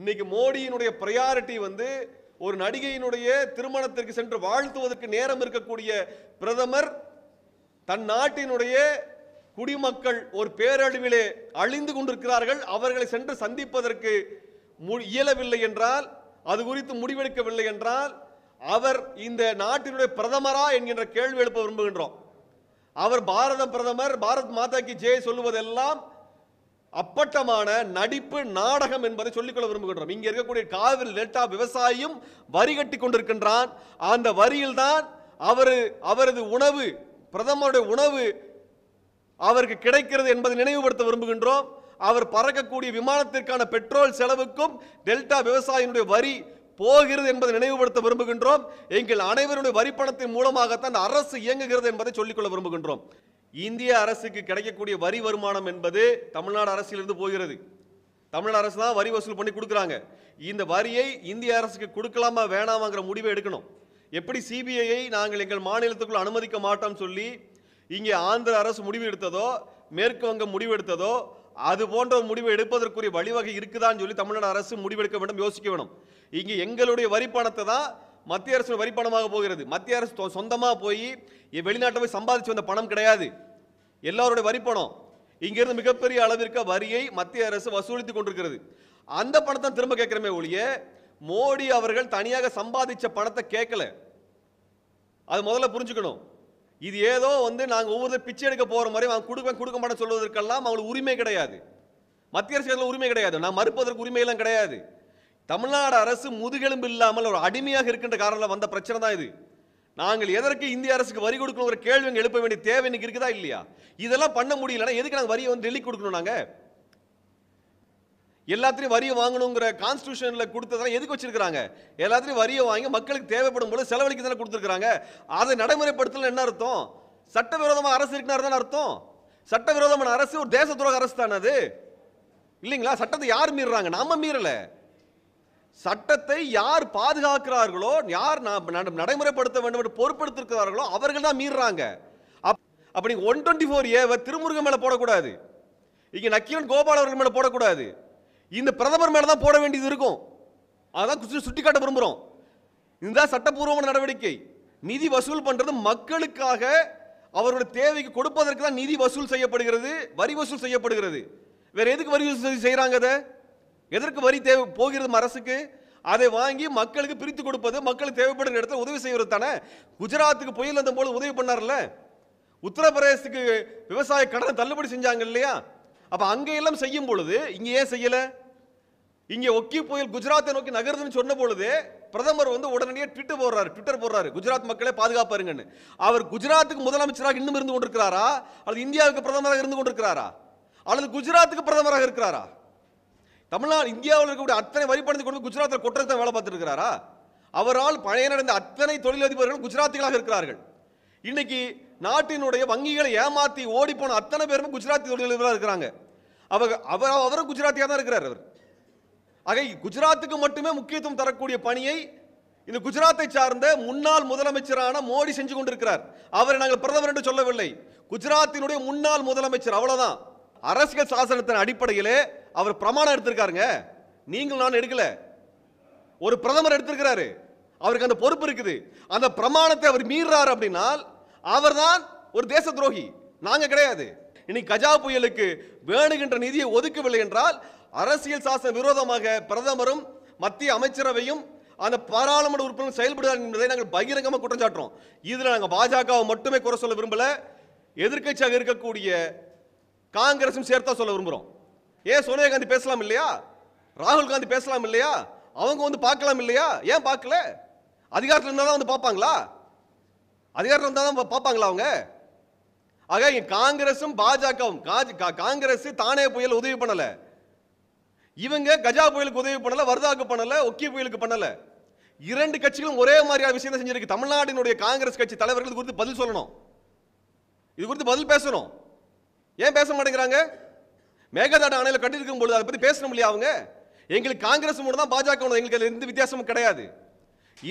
இன்னைக்கு மோடியினுடைய ப்ரையாரிட்டி வந்து ஒரு நடிகையினுடைய திருமணத்திற்கு சென்று வாழ்த்துவதற்கு நேரம் இருக்கக்கூடிய பிரதமர் தன் நாட்டினுடைய குடிமக்கள் ஒரு பேரழிவிலே அழிந்து கொண்டிருக்கிறார்கள் அவர்களை சென்று சந்திப்பதற்கு இயலவில்லை என்றால் அது குறித்து முடிவெடுக்கவில்லை என்றால் அவர் இந்த நாட்டினுடைய பிரதமரா என்கின்ற கேள்வி எழுப்ப விரும்புகின்றோம் அவர் பாரத பிரதமர் பாரத் மாதா கி ஜெய் சொல்லுவதெல்லாம் அப்பட்டமான நடிப்பு நாடகம் என்பதை சொல்லிக்கொள்ள விரும்புகின்றோம் இங்கே இருக்கக்கூடிய காவிரி டெல்டா விவசாயியும் வரி கட்டி கொண்டிருக்கின்றான் அந்த வரியில்தான் அவர் அவரது உணவு பிரதமருடைய உணவு அவருக்கு கிடைக்கிறது என்பதை நினைவுபடுத்த விரும்புகின்றோம் அவர் பறக்கக்கூடிய விமானத்திற்கான பெட்ரோல் செலவுக்கும் டெல்டா விவசாயினுடைய வரி போகிறது என்பதை நினைவுபடுத்த விரும்புகின்றோம் எங்கள் அனைவருடைய வரிப்பணத்தின் மூலமாகத்தான் அரசு இயங்குகிறது என்பதை சொல்லிக்கொள்ள விரும்புகின்றோம் இந்திய அரசுக்கு கிடைக்கக்கூடிய வரி வருமானம் என்பது தமிழ்நாடு அரசிலிருந்து போகிறது தமிழ்நாடு அரசு தான் வரி வசூல் பண்ணி கொடுக்குறாங்க இந்த வரியை இந்திய அரசுக்கு கொடுக்கலாமா வேணாமாங்கிற முடிவை எடுக்கணும் எப்படி சிபிஐயை நாங்கள் எங்கள் மாநிலத்துக்குள் அனுமதிக்க மாட்டோம்னு சொல்லி இங்கே ஆந்திர அரசு முடிவு எடுத்ததோ மேற்கு வங்கம் முடிவு எடுத்ததோ அது போன்ற முடிவு எடுப்பதற்குரிய வழிவகை இருக்குதான்னு சொல்லி தமிழ்நாடு அரசு முடிவெடுக்க வேண்டும் யோசிக்க வேணும் இங்கே எங்களுடைய வரி பணத்தை தான் மத்திய அரசு வரி பணமாக போகிறது மத்திய அரசு சொந்தமாக போய் வெளிநாட்டில் போய் சம்பாதிச்சு வந்த பணம் கிடையாது எல்லாருடைய வரி பணம் இங்கிருந்து மிகப்பெரிய அளவிற்கு வரியை மத்திய அரசு வசூலித்து கொண்டிருக்கிறது அந்த பணத்தை திரும்ப கேட்கிறமே ஒழிய மோடி அவர்கள் தனியாக சம்பாதிச்ச பணத்தை கேட்கல அது முதல்ல புரிஞ்சுக்கணும் இது ஏதோ வந்து நாங்கள் ஒவ்வொரு பிச்சை எடுக்க போகிற மாதிரி அவங்க கொடுக்க கொடுக்க மாட்டேன் சொல்வதற்கெல்லாம் அவங்களுக்கு உரிமை கிடையாது மத்திய அரசு உரிமை கிடையாது நான் மறுப்பதற்கு உரிமையெல்லாம் கிடையாது தமிழ்நாடு அரசு முதுகெலும்பு இல்லாமல் ஒரு அடிமையாக இருக்கின்ற காரணம் வந்த பிரச்சனை தான் இது நாங்கள் எதற்கு இந்திய அரசுக்கு வரி கொடுக்கணும் ஒரு கேள்வி எழுப்ப வேண்டிய தேவை இன்னைக்கு இருக்குதா இல்லையா இதெல்லாம் பண்ண முடியலன்னா எதுக்கு நாங்கள் வரியை வந்து டெல்லி கொடுக்கணும் நாங்கள் எல்லாத்திலையும் வரியை வாங்கணுங்கிற கான்ஸ்டியூஷனில் கொடுத்ததெல்லாம் எதுக்கு வச்சிருக்கிறாங்க எல்லாத்திலையும் வரியை வாங்கி மக்களுக்கு தேவைப்படும் போது செலவழிக்க தானே கொடுத்துருக்காங்க அதை நடைமுறைப்படுத்தல என்ன அர்த்தம் சட்டவிரோதமாக அரசு இருக்குன்னு தானே அர்த்தம் சட்டவிரோதமான அரசு ஒரு தேச துரோக அரசு தானே அது இல்லைங்களா சட்டத்தை யார் மீறுறாங்க நாம மீறலை சட்டத்தை யார் பாதுகாக்கிறார்களோ யார் நடைமுறைப்படுத்த வேண்டும் என்று பொறுப்படுத்திருக்கிறார்களோ அவர்கள் தான் மீறுறாங்க அப்படி ஒன் டுவெண்ட்டி ஃபோர் ஏவை திருமுருகன் மேலே போடக்கூடாது இங்கே நக்கீரன் கோபால் அவர்கள் மேலே போடக்கூடாது இந்த பிரதமர் மேலே தான் போட வேண்டியது இருக்கும் அதான் சுட்டிக்காட்ட விரும்புகிறோம் இதுதான் சட்டப்பூர்வமான நடவடிக்கை நிதி வசூல் பண்ணுறது மக்களுக்காக அவருடைய தேவைக்கு கொடுப்பதற்கு தான் நிதி வசூல் செய்யப்படுகிறது வரி வசூல் செய்யப்படுகிறது வேற எதுக்கு வரி வசூல் செய்கிறாங்க அதை எதற்கு வரி தேவை போகிறது அரசுக்கு அதை வாங்கி மக்களுக்கு பிரித்து கொடுப்பது மக்களுக்கு தேவைப்படுற இடத்துல உதவி செய்வது தானே குஜராத்துக்கு புயல் அந்த போது உதவி பண்ணார்ல உத்தரப்பிரதேசத்துக்கு விவசாய கடனை தள்ளுபடி செஞ்சாங்க இல்லையா அப்போ அங்கெல்லாம் செய்யும் பொழுது இங்கே ஏன் செய்யலை இங்கே ஒக்கி புயல் குஜராத்தை நோக்கி நகருதுன்னு சொன்ன பொழுது பிரதமர் வந்து உடனடியாக ட்விட்டர் போடுறாரு ட்விட்டர் போடுறாரு குஜராத் மக்களே பாதுகாப்பாருங்கன்னு அவர் குஜராத்துக்கு முதலமைச்சராக இன்னும் இருந்து கொண்டிருக்கிறாரா அல்லது இந்தியாவுக்கு பிரதமராக இருந்து கொண்டிருக்கிறாரா அல்லது குஜராத்துக்கு பிரதமராக இருக்கிறாரா தமிழ்நாடு இந்தியாவில் இருக்கக்கூடிய அத்தனை வரி பணத்தை கொண்டு குஜராத்தில் கொட்டத்தை வேலை பார்த்துட்டு இருக்கிறாரா அவரால் பழைய நடந்த அத்தனை தொழிலதிபர்கள் குஜராத்திகளாக இருக்கிறார்கள் இன்னைக்கு நாட்டினுடைய வங்கிகளை ஏமாற்றி ஓடிப்போன அத்தனை பேரும் குஜராத்தி தொழிலதிபராக இருக்கிறாங்க அவர் அவர் அவரும் குஜராத்தியாக தான் இருக்கிறார் அவர் ஆக குஜராத்துக்கு மட்டுமே முக்கியத்துவம் தரக்கூடிய பணியை இந்த குஜராத்தை சார்ந்த முன்னாள் முதலமைச்சரான மோடி செஞ்சு கொண்டிருக்கிறார் அவரை நாங்கள் பிரதமர் என்று சொல்லவில்லை குஜராத்தினுடைய முன்னாள் முதலமைச்சர் அவ்வளவுதான் அரசியல் சாசனத்தின் அடிப்படையிலே அவர் பிரமாணம் எடுத்திருக்காருங்க நீங்கள் நான் எடுக்கல ஒரு பிரதமர் எடுத்திருக்கிறாரு அவருக்கு அந்த பொறுப்பு இருக்குது அந்த பிரமாணத்தை அவர் மீறாரு அப்படின்னால் அவர் தான் ஒரு தேச துரோகி நாங்கள் கிடையாது இனி கஜா புயலுக்கு வேணுகின்ற நிதியை ஒதுக்கவில்லை என்றால் அரசியல் சாசன விரோதமாக பிரதமரும் மத்திய அமைச்சரவையும் அந்த பாராளுமன்ற உறுப்பினர் செயல்படுகிறார் என்பதை நாங்கள் பகிரங்கமாக குற்றஞ்சாட்டுறோம் இதில் நாங்கள் பாஜகவை மட்டுமே குறை சொல்ல விரும்பல எதிர்கட்சியாக இருக்கக்கூடிய காங்கிரஸும் சேர்த்தா சொல்ல விரும்புகிறோம் ஏன் சோனியா காந்தி பேசலாம் இல்லையா ராகுல் காந்தி பேசலாம் இல்லையா அவங்க வந்து பார்க்கலாம் இல்லையா ஏன் பார்க்கல அதிகாரத்தில் இருந்தால் தான் வந்து பார்ப்பாங்களா அதிகாரத்தில் இருந்தால் தான் பார்ப்பாங்களா அவங்க ஆக இங்கே காங்கிரஸும் பாஜகவும் காங்கிரஸ் தானே புயல் உதவி பண்ணலை இவங்க கஜா புயலுக்கு உதவி பண்ணலை வர்தாக்கு பண்ணலை ஒக்கி புயலுக்கு பண்ணலை இரண்டு கட்சிகளும் ஒரே மாதிரியான தான் செஞ்சிருக்கு தமிழ்நாட்டினுடைய காங்கிரஸ் கட்சி தலைவர்கள் குறித்து பதில் சொல்லணும் இது குறித்து பதில் பேசணும் ஏன் பேச மாட்டேங்கிறாங்க மேகதாடு அணையில் கட்டிருக்கும் பொழுது அதை பற்றி பேசணும் இல்லையா அவங்க எங்களுக்கு காங்கிரஸ் மூலம் தான் பாஜக எங்களுக்கு எந்த வித்தியாசமும் கிடையாது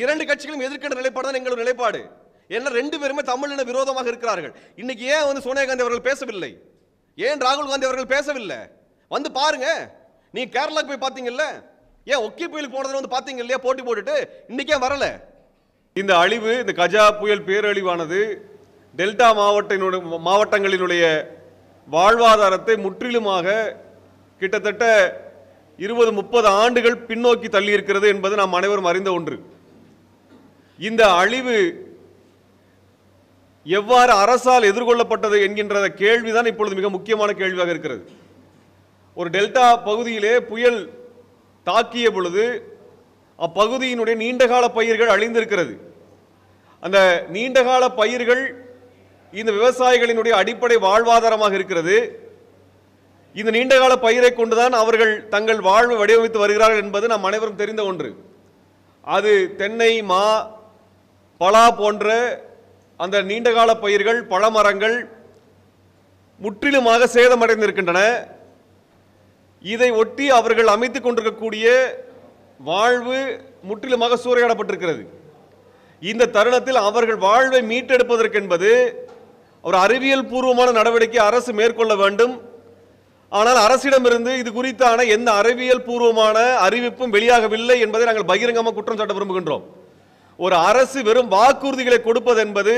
இரண்டு கட்சிகளும் எதிர்க்கின்ற நிலைப்பாடு தான் எங்களோட நிலைப்பாடு ஏன்னா ரெண்டு பேருமே தமிழ் விரோதமாக இருக்கிறார்கள் இன்னைக்கு ஏன் வந்து சோனியா காந்தி அவர்கள் பேசவில்லை ஏன் ராகுல் காந்தி அவர்கள் பேசவில்லை வந்து பாருங்க நீ கேரளாக்கு போய் பார்த்தீங்கல்ல ஏன் ஒக்கி புயல் போனதில் வந்து பார்த்தீங்க இல்லையா போட்டி போட்டுட்டு இன்றைக்கே வரல இந்த அழிவு இந்த கஜா புயல் பேரழிவானது டெல்டா மாவட்ட மாவட்டங்களினுடைய வாழ்வாதாரத்தை முற்றிலுமாக கிட்டத்தட்ட இருபது முப்பது ஆண்டுகள் பின்னோக்கி தள்ளியிருக்கிறது என்பது நாம் அனைவரும் அறிந்த ஒன்று இந்த அழிவு எவ்வாறு அரசால் எதிர்கொள்ளப்பட்டது என்கின்ற கேள்விதான் இப்பொழுது மிக முக்கியமான கேள்வியாக இருக்கிறது ஒரு டெல்டா பகுதியிலே புயல் தாக்கிய பொழுது அப்பகுதியினுடைய நீண்டகால பயிர்கள் அழிந்திருக்கிறது அந்த நீண்டகால பயிர்கள் இந்த விவசாயிகளினுடைய அடிப்படை வாழ்வாதாரமாக இருக்கிறது இந்த நீண்டகால பயிரை கொண்டுதான் அவர்கள் தங்கள் வாழ்வு வடிவமைத்து வருகிறார்கள் என்பது நாம் அனைவரும் தெரிந்த ஒன்று அது தென்னை மா பலா போன்ற அந்த நீண்டகால பயிர்கள் பழமரங்கள் முற்றிலுமாக சேதமடைந்திருக்கின்றன இதை ஒட்டி அவர்கள் அமைத்துக் கொண்டிருக்கக்கூடிய வாழ்வு முற்றிலுமாக சூறையாடப்பட்டிருக்கிறது இந்த தருணத்தில் அவர்கள் வாழ்வை மீட்டெடுப்பதற்கென்பது ஒரு அறிவியல் பூர்வமான நடவடிக்கை அரசு மேற்கொள்ள வேண்டும் ஆனால் அரசிடமிருந்து இது குறித்தான எந்த அறிவியல் பூர்வமான அறிவிப்பும் வெளியாகவில்லை என்பதை நாங்கள் பகிரங்கமாக குற்றம் சாட்ட விரும்புகின்றோம் ஒரு அரசு வெறும் வாக்குறுதிகளை கொடுப்பது என்பது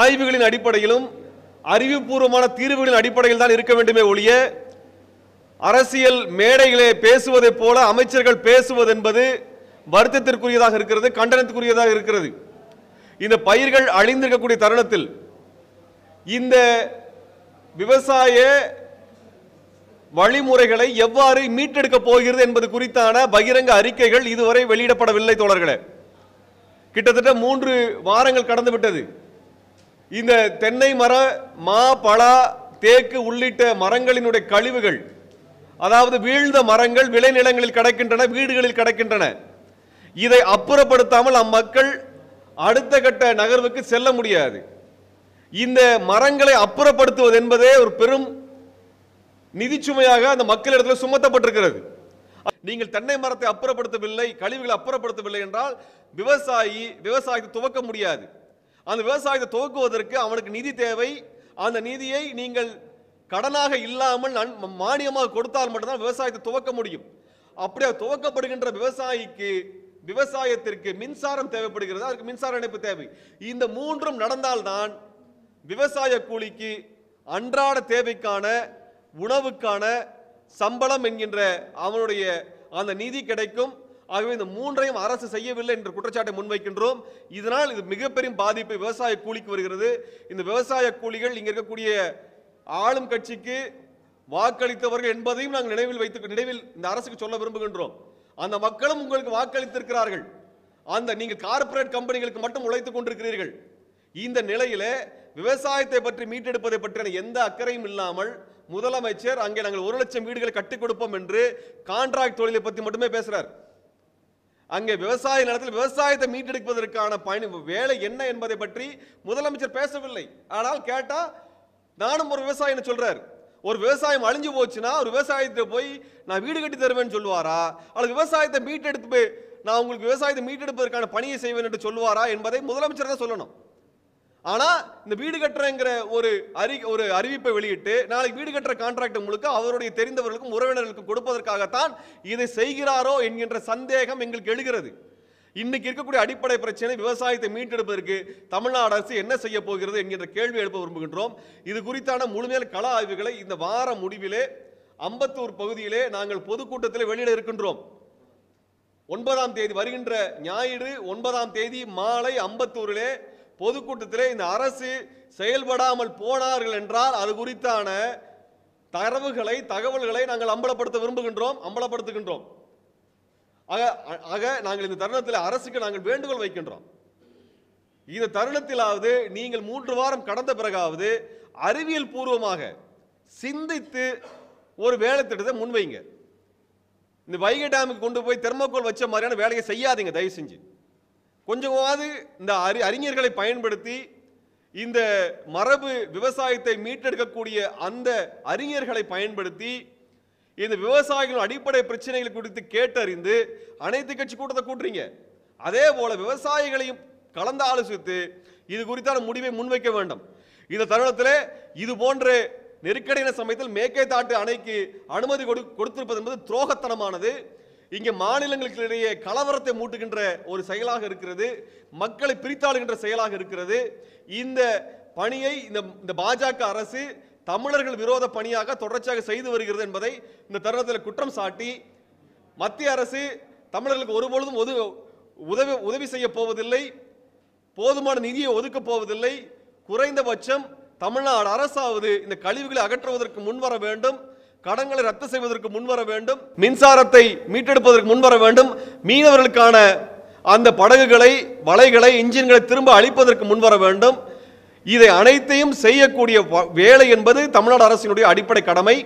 ஆய்வுகளின் அடிப்படையிலும் அறிவுபூர்வமான தீர்வுகளின் அடிப்படையில் தான் இருக்க வேண்டுமே ஒழிய அரசியல் மேடைகளை பேசுவதைப் போல அமைச்சர்கள் பேசுவது என்பது வருத்தத்திற்குரியதாக இருக்கிறது கண்டனத்துக்குரியதாக இருக்கிறது இந்த பயிர்கள் அழிந்திருக்கக்கூடிய தருணத்தில் இந்த விவசாய வழிமுறைகளை எவ்வாறு மீட்டெடுக்கப் போகிறது என்பது குறித்தான பகிரங்க அறிக்கைகள் இதுவரை வெளியிடப்படவில்லை தோழர்களே கிட்டத்தட்ட மூன்று வாரங்கள் கடந்து விட்டது இந்த தென்னை மர மா பலா தேக்கு உள்ளிட்ட மரங்களினுடைய கழிவுகள் அதாவது வீழ்ந்த மரங்கள் விளைநிலங்களில் கிடக்கின்றன வீடுகளில் கிடக்கின்றன இதை அப்புறப்படுத்தாமல் அம்மக்கள் அடுத்த கட்ட நகர்வுக்கு செல்ல முடியாது இந்த மரங்களை அப்புறப்படுத்துவது என்பதே ஒரு பெரும் நிதிச்சுமையாக அந்த மக்களிடத்தில் சுமத்தப்பட்டிருக்கிறது நீங்கள் தென்னை மரத்தை அப்புறப்படுத்தவில்லை கழிவுகளை அப்புறப்படுத்தவில்லை என்றால் விவசாயி விவசாயத்தை துவக்க முடியாது அந்த விவசாயத்தை துவக்குவதற்கு அவனுக்கு நிதி தேவை அந்த நிதியை நீங்கள் கடனாக இல்லாமல் மானியமாக கொடுத்தால் மட்டும்தான் விவசாயத்தை துவக்க முடியும் அப்படியே துவக்கப்படுகின்ற விவசாயிக்கு விவசாயத்திற்கு மின்சாரம் தேவைப்படுகிறது அதுக்கு மின்சார இணைப்பு தேவை இந்த மூன்றும் நடந்தால்தான் விவசாய கூலிக்கு அன்றாட தேவைக்கான உணவுக்கான சம்பளம் என்கின்ற அவனுடைய அந்த நிதி கிடைக்கும் ஆகவே இந்த மூன்றையும் அரசு செய்யவில்லை என்ற குற்றச்சாட்டை முன்வைக்கின்றோம் இதனால் இது மிகப்பெரிய பாதிப்பு விவசாய கூலிக்கு வருகிறது இந்த விவசாய கூலிகள் இங்கே இருக்கக்கூடிய ஆளும் கட்சிக்கு வாக்களித்தவர்கள் என்பதையும் நாங்கள் நினைவில் வைத்து நினைவில் இந்த அரசுக்கு சொல்ல விரும்புகின்றோம் அந்த மக்களும் உங்களுக்கு வாக்களித்திருக்கிறார்கள் அந்த நீங்கள் கார்பரேட் கம்பெனிகளுக்கு மட்டும் உழைத்துக் கொண்டிருக்கிறீர்கள் இந்த நிலையில விவசாயத்தை பற்றி மீட்டெடுப்பதை பற்றின எந்த அக்கறையும் இல்லாமல் முதலமைச்சர் அங்கே நாங்கள் ஒரு லட்சம் வீடுகளை கட்டி கொடுப்போம் என்று கான்ட்ராக்ட் தொழிலை பற்றி மட்டுமே பேசுகிறார் அங்கே விவசாய நிலத்தில் விவசாயத்தை மீட்டெடுப்பதற்கான பயணி வேலை என்ன என்பதை பற்றி முதலமைச்சர் பேசவில்லை ஆனால் கேட்டால் நானும் ஒரு விவசாயின்னு சொல்றார் ஒரு விவசாயம் அழிஞ்சு போச்சுன்னா ஒரு விவசாயத்தை போய் நான் வீடு கட்டி தருவேன் சொல்லுவாரா அல்லது விவசாயத்தை மீட்டெடுத்து நான் உங்களுக்கு விவசாயத்தை மீட்டெடுப்பதற்கான பணியை செய்வேன் என்று சொல்லுவாரா என்பதை முதலமைச்சர் தான் சொல்லணும் ஆனால் இந்த வீடு கட்டுறங்கிற ஒரு அறி ஒரு அறிவிப்பை வெளியிட்டு நாளைக்கு வீடு கட்டுற கான்ட்ராக்ட் முழுக்க அவருடைய தெரிந்தவர்களுக்கும் உறவினர்களுக்கும் கொடுப்பதற்காகத்தான் இதை செய்கிறாரோ என்கின்ற சந்தேகம் எங்களுக்கு எழுகிறது இன்னைக்கு இருக்கக்கூடிய அடிப்படை பிரச்சனை விவசாயத்தை மீட்டெடுப்பதற்கு தமிழ்நாடு அரசு என்ன செய்ய போகிறது என்கின்ற கேள்வி எழுப்ப விரும்புகின்றோம் இது குறித்தான முழுமையான கள ஆய்வுகளை இந்த வார முடிவிலே அம்பத்தூர் பகுதியிலே நாங்கள் பொதுக்கூட்டத்தில் வெளியிட இருக்கின்றோம் ஒன்பதாம் தேதி வருகின்ற ஞாயிறு ஒன்பதாம் தேதி மாலை அம்பத்தூரிலே பொதுக்கூட்டத்தில் இந்த அரசு செயல்படாமல் போனார்கள் என்றால் அது குறித்தான தரவுகளை தகவல்களை நாங்கள் அம்பலப்படுத்த விரும்புகின்றோம் அம்பலப்படுத்துகின்றோம் ஆக நாங்கள் இந்த தருணத்தில் அரசுக்கு நாங்கள் வேண்டுகோள் வைக்கின்றோம் இந்த தருணத்திலாவது நீங்கள் மூன்று வாரம் கடந்த பிறகாவது அறிவியல் பூர்வமாக சிந்தித்து ஒரு வேலை திட்டத்தை முன்வைங்க இந்த வைகை டேமுக்கு கொண்டு போய் தெர்மோக்கோல் வச்ச மாதிரியான வேலையை செய்யாதீங்க தயவு செஞ்சு கொஞ்சமாவது இந்த அறி அறிஞர்களை பயன்படுத்தி இந்த மரபு விவசாயத்தை மீட்டெடுக்கக்கூடிய அந்த அறிஞர்களை பயன்படுத்தி இந்த விவசாயிகள் அடிப்படை பிரச்சனைகள் குறித்து கேட்டறிந்து அனைத்து கட்சி கூட்டத்தை கூட்டுறீங்க அதே போல விவசாயிகளையும் கலந்து ஆலோசித்து இது குறித்தான முடிவை முன்வைக்க வேண்டும் இந்த தருணத்தில் இது போன்ற நெருக்கடியான சமயத்தில் மேற்கே தாட்டு அணைக்கு அனுமதி கொடு கொடுத்திருப்பது என்பது துரோகத்தனமானது இங்கே மாநிலங்களுக்கு இடையே கலவரத்தை மூட்டுகின்ற ஒரு செயலாக இருக்கிறது மக்களை பிரித்தாளுகின்ற செயலாக இருக்கிறது இந்த பணியை இந்த இந்த பாஜக அரசு தமிழர்கள் விரோத பணியாக தொடர்ச்சியாக செய்து வருகிறது என்பதை இந்த தருணத்தில் குற்றம் சாட்டி மத்திய அரசு தமிழர்களுக்கு ஒருபொழுதும் ஒது உதவி உதவி செய்ய போவதில்லை போதுமான நிதியை ஒதுக்கப் போவதில்லை குறைந்தபட்சம் தமிழ்நாடு அரசாவது இந்த கழிவுகளை அகற்றுவதற்கு முன்வர வேண்டும் கடன்களை ரத்து செய்வதற்கு முன்வர வேண்டும் மின்சாரத்தை மீட்டெடுப்பதற்கு முன்வர வேண்டும் மீனவர்களுக்கான அந்த படகுகளை வலைகளை இன்ஜின்களை திரும்ப அளிப்பதற்கு முன்வர வேண்டும் இதை அனைத்தையும் செய்யக்கூடிய வேலை என்பது தமிழ்நாடு அரசினுடைய அடிப்படை கடமை